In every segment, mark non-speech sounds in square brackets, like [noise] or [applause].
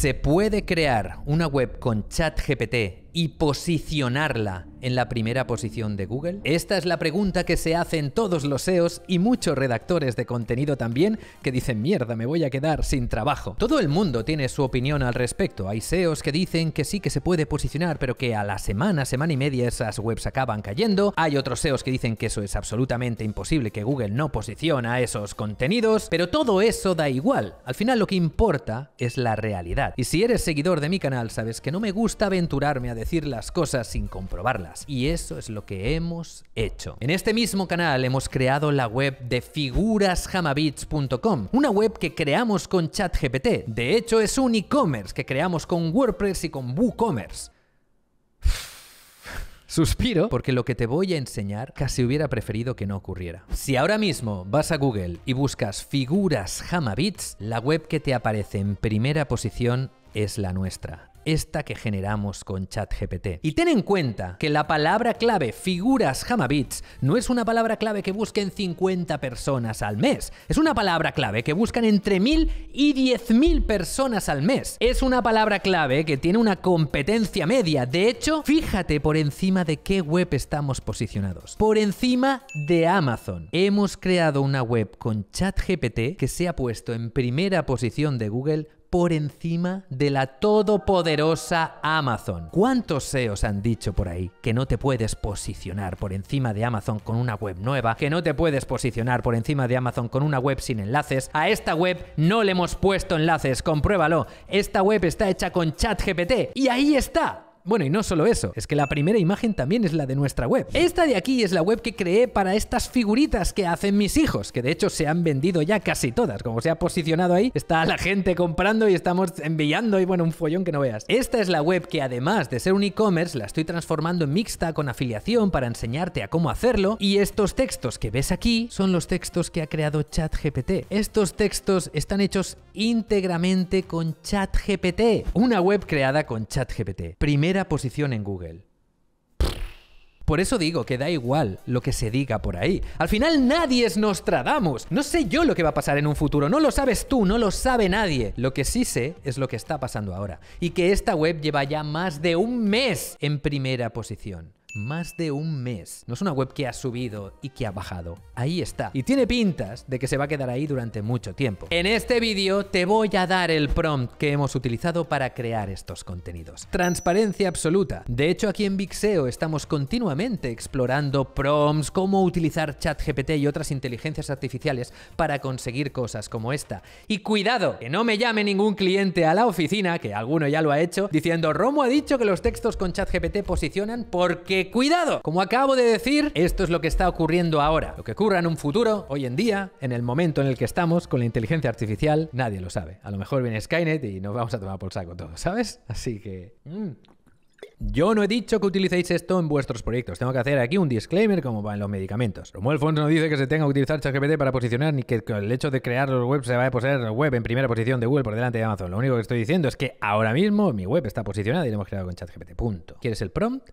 ¿Se puede crear una web con ChatGPT y posicionarla en la primera posición de Google? Esta es la pregunta que se hacen todos los SEOs y muchos redactores de contenido también que dicen, mierda, me voy a quedar sin trabajo. Todo el mundo tiene su opinión al respecto. Hay SEOs que dicen que sí que se puede posicionar, pero que a la semana, semana y media esas webs acaban cayendo. Hay otros SEOs que dicen que eso es absolutamente imposible, que Google no posiciona esos contenidos, pero todo eso da igual. Al final lo que importa es la realidad. Y si eres seguidor de mi canal, sabes que no me gusta aventurarme a decir las cosas sin comprobarlas. Y eso es lo que hemos hecho. En este mismo canal hemos creado la web de figurashamabits.com, una web que creamos con ChatGPT. De hecho, es un e-commerce que creamos con WordPress y con WooCommerce. Suspiro porque lo que te voy a enseñar casi hubiera preferido que no ocurriera. Si ahora mismo vas a Google y buscas figuras Hamabits, la web que te aparece en primera posición es la nuestra, esta que generamos con ChatGPT. Y ten en cuenta que la palabra clave figuras Hamabits no es una palabra clave que busquen 50 personas al mes, es una palabra clave que buscan entre 1000 y 10.000 personas al mes. Es una palabra clave que tiene una competencia media. De hecho, fíjate por encima de qué web estamos posicionados. Por encima de Amazon. Hemos creado una web con ChatGPT que se ha puesto en primera posición de Google por encima de la todopoderosa Amazon. ¿Cuántos SEOs han dicho por ahí que no te puedes posicionar por encima de Amazon con una web nueva, que no te puedes posicionar por encima de Amazon con una web sin enlaces? A esta web no le hemos puesto enlaces, compruébalo. Esta web está hecha con ChatGPT y ahí está. Bueno, y no solo eso, es que la primera imagen también es la de nuestra web. Esta de aquí es la web que creé para estas figuritas que hacen mis hijos, que de hecho se han vendido ya casi todas. Como se ha posicionado ahí, está la gente comprando y estamos enviando y bueno, un follón que no veas. Esta es la web que además de ser un e-commerce, la estoy transformando en mixta con afiliación para enseñarte a cómo hacerlo. Y estos textos que ves aquí son los textos que ha creado ChatGPT. Estos textos están hechos íntegramente con ChatGPT. Una web creada con ChatGPT posición en Google. Por eso digo que da igual lo que se diga por ahí. Al final nadie es Nostradamus. No sé yo lo que va a pasar en un futuro. No lo sabes tú, no lo sabe nadie. Lo que sí sé es lo que está pasando ahora. Y que esta web lleva ya más de un mes en primera posición más de un mes. No es una web que ha subido y que ha bajado. Ahí está. Y tiene pintas de que se va a quedar ahí durante mucho tiempo. En este vídeo te voy a dar el prompt que hemos utilizado para crear estos contenidos. Transparencia absoluta. De hecho, aquí en Vixeo estamos continuamente explorando prompts, cómo utilizar ChatGPT y otras inteligencias artificiales para conseguir cosas como esta. Y cuidado, que no me llame ningún cliente a la oficina, que alguno ya lo ha hecho, diciendo Romo ha dicho que los textos con ChatGPT posicionan porque cuidado, como acabo de decir, esto es lo que está ocurriendo ahora. Lo que ocurra en un futuro, hoy en día, en el momento en el que estamos con la inteligencia artificial, nadie lo sabe. A lo mejor viene Skynet y nos vamos a tomar por saco todo, ¿sabes? Así que... Mm. Yo no he dicho que utilicéis esto en vuestros proyectos. Tengo que hacer aquí un disclaimer como va en los medicamentos. Romuel Font no dice que se tenga que utilizar ChatGPT para posicionar ni que el hecho de crear los webs se va a poseer web en primera posición de Google por delante de Amazon. Lo único que estoy diciendo es que ahora mismo mi web está posicionada y lo hemos creado con ChatGPT. Punto. ¿Quieres el prompt?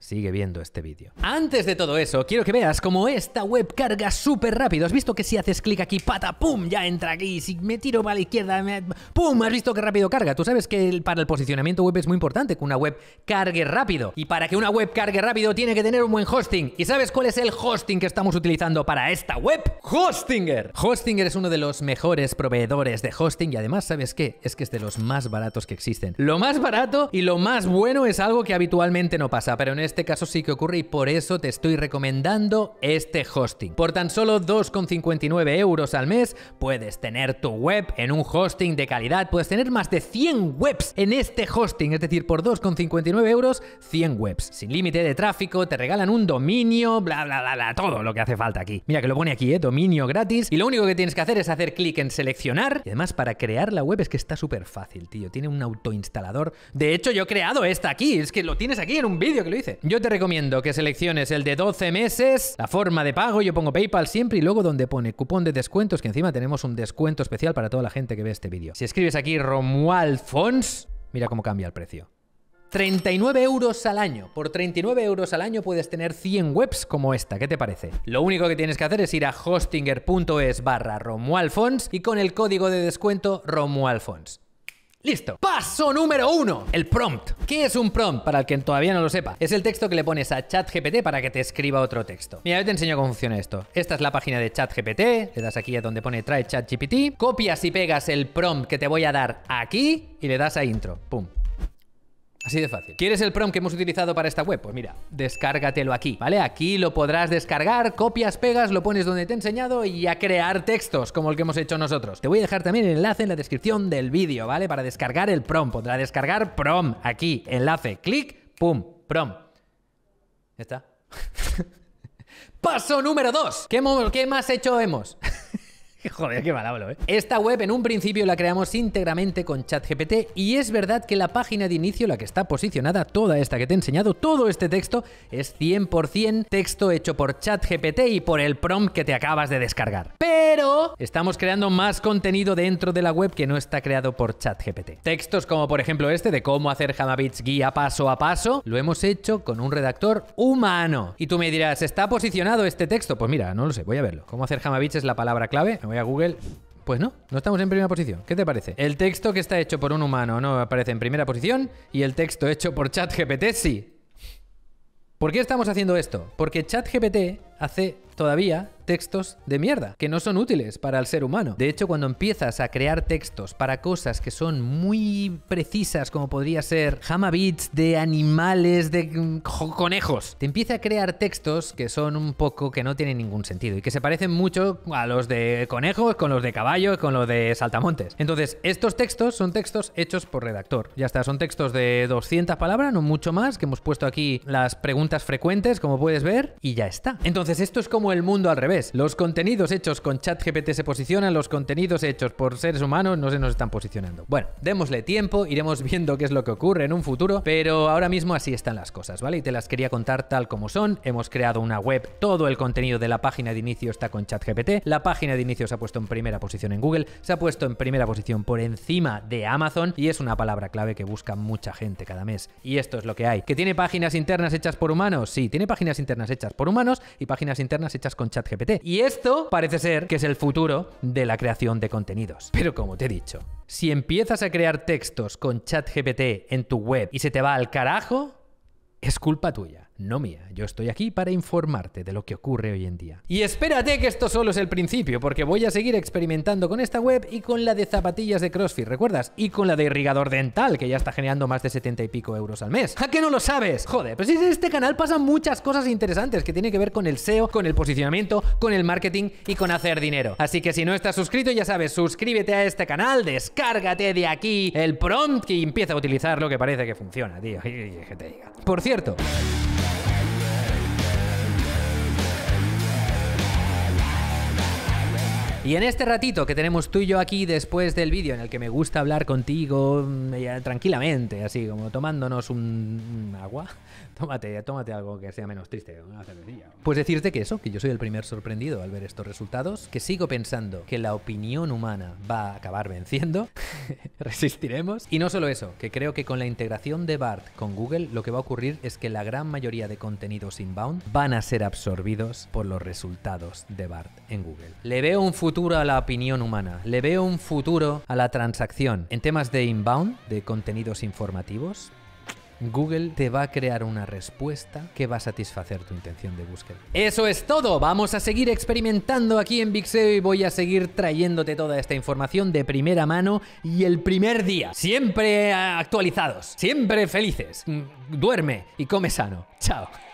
Sigue viendo este vídeo. Antes de todo eso, quiero que veas cómo esta web carga súper rápido. ¿Has visto que si haces clic aquí, pata, pum, ya entra aquí? Si me tiro para la izquierda, pum, ¿has visto qué rápido carga? Tú sabes que para el posicionamiento web es muy importante que una web cargue rápido. Y para que una web cargue rápido tiene que tener un buen hosting. ¿Y sabes cuál es el hosting que estamos utilizando para esta web? ¡Hostinger! Hostinger es uno de los mejores proveedores de hosting y además, ¿sabes qué? Es que es de los más baratos que existen. Lo más barato y lo más bueno es algo que habitualmente no pasa, pero en este caso sí que ocurre y por eso te estoy recomendando este hosting. Por tan solo 2,59 euros al mes puedes tener tu web en un hosting de calidad, puedes tener más de 100 webs en este hosting, es decir, por 2,59 euros, 100 webs, sin límite de tráfico, te regalan un dominio, bla, bla, bla, bla, todo lo que hace falta aquí. Mira que lo pone aquí, ¿eh? dominio gratis, y lo único que tienes que hacer es hacer clic en seleccionar, y además para crear la web es que está súper fácil, tío, tiene un autoinstalador, de hecho yo he creado esta aquí, es que lo tienes aquí en un vídeo que lo hice. Yo te recomiendo que selecciones el de 12 meses, la forma de pago, yo pongo PayPal siempre y luego donde pone cupón de descuentos, que encima tenemos un descuento especial para toda la gente que ve este vídeo. Si escribes aquí Romuald Fons, mira cómo cambia el precio. 39 euros al año. Por 39 euros al año puedes tener 100 webs como esta. ¿Qué te parece? Lo único que tienes que hacer es ir a hostinger.es barra Romualfons y con el código de descuento Romualfons. Listo. Paso número uno, el prompt. ¿Qué es un prompt? Para el que todavía no lo sepa. Es el texto que le pones a ChatGPT para que te escriba otro texto. Mira, yo te enseño cómo funciona esto. Esta es la página de ChatGPT. Le das aquí a donde pone trae ChatGPT. Copias y pegas el prompt que te voy a dar aquí y le das a intro. Pum. Así de fácil. ¿Quieres el prom que hemos utilizado para esta web? Pues mira, descárgatelo aquí, ¿vale? Aquí lo podrás descargar, copias, pegas, lo pones donde te he enseñado y a crear textos, como el que hemos hecho nosotros. Te voy a dejar también el enlace en la descripción del vídeo, ¿vale? Para descargar el prom. Podrás descargar prom aquí, enlace, clic, pum, prom. Ya está. [laughs] Paso número 2. ¿Qué, ¿Qué más hecho hemos? [laughs] [laughs] Joder, qué mal ¿eh? Esta web en un principio la creamos íntegramente con ChatGPT y es verdad que la página de inicio, la que está posicionada, toda esta que te he enseñado, todo este texto, es 100% texto hecho por ChatGPT y por el prompt que te acabas de descargar. Pero estamos creando más contenido dentro de la web que no está creado por ChatGPT. Textos como por ejemplo este de cómo hacer Hamabits guía paso a paso, lo hemos hecho con un redactor humano. Y tú me dirás, ¿está posicionado este texto? Pues mira, no lo sé, voy a verlo. ¿Cómo hacer Hamabits es la palabra clave? voy a Google. Pues no, no estamos en primera posición. ¿Qué te parece? El texto que está hecho por un humano no aparece en primera posición y el texto hecho por ChatGPT sí. ¿Por qué estamos haciendo esto? Porque ChatGPT hace todavía textos de mierda, que no son útiles para el ser humano. De hecho, cuando empiezas a crear textos para cosas que son muy precisas, como podría ser hamabits de animales, de mm, conejos, te empieza a crear textos que son un poco que no tienen ningún sentido y que se parecen mucho a los de conejos, con los de caballo, con los de saltamontes. Entonces, estos textos son textos hechos por redactor. Ya está, son textos de 200 palabras, no mucho más, que hemos puesto aquí las preguntas frecuentes, como puedes ver, y ya está. Entonces, esto es como el mundo al revés. Los contenidos hechos con ChatGPT se posicionan, los contenidos hechos por seres humanos no se nos están posicionando. Bueno, démosle tiempo, iremos [laughs] viendo qué es lo que ocurre en un futuro, pero ahora mismo así están las cosas, ¿vale? Y te las quería contar tal como son. Hemos creado una web, todo el contenido de la página de inicio está con ChatGPT, la página de inicio se ha puesto en primera posición en Google, se ha puesto en primera posición por encima de Amazon y es una palabra clave que busca mucha gente cada mes. Y esto es lo que hay. ¿Que tiene páginas internas hechas por humanos? Sí, tiene páginas internas hechas por humanos y páginas internas hechas hechas con ChatGPT. Y esto parece ser que es el futuro de la creación de contenidos. Pero como te he dicho, si empiezas a crear textos con ChatGPT en tu web y se te va al carajo, es culpa tuya no mía. Yo estoy aquí para informarte de lo que ocurre hoy en día. Y espérate que esto solo es el principio, porque voy a seguir experimentando con esta web y con la de zapatillas de CrossFit, ¿recuerdas? Y con la de irrigador dental, que ya está generando más de 70 y pico euros al mes. ¿A qué no lo sabes? Joder, pues en este canal pasan muchas cosas interesantes que tienen que ver con el SEO, con el posicionamiento, con el marketing y con hacer dinero. Así que si no estás suscrito, ya sabes, suscríbete a este canal, descárgate de aquí el prompt y empieza a utilizar lo que parece que funciona, tío. [laughs] te Por cierto... Y en este ratito que tenemos tú y yo aquí después del vídeo en el que me gusta hablar contigo mm, tranquilamente, así como tomándonos un, agua, [laughs] tómate, tómate algo que sea menos triste, Pues decirte que eso, que yo soy el primer sorprendido al ver estos resultados, que sigo pensando que la opinión humana va a acabar venciendo, [laughs] resistiremos. Y no solo eso, que creo que con la integración de BART con Google lo que va a ocurrir es que la gran mayoría de contenidos inbound van a ser absorbidos por los resultados de BART en Google. Le veo un futuro futuro a la opinión humana, le veo un futuro a la transacción. En temas de inbound, de contenidos informativos, Google te va a crear una respuesta que va a satisfacer tu intención de búsqueda. Eso es todo, vamos a seguir experimentando aquí en Vixeo y voy a seguir trayéndote toda esta información de primera mano y el primer día. Siempre actualizados, siempre felices. Mm, duerme y come sano. Chao.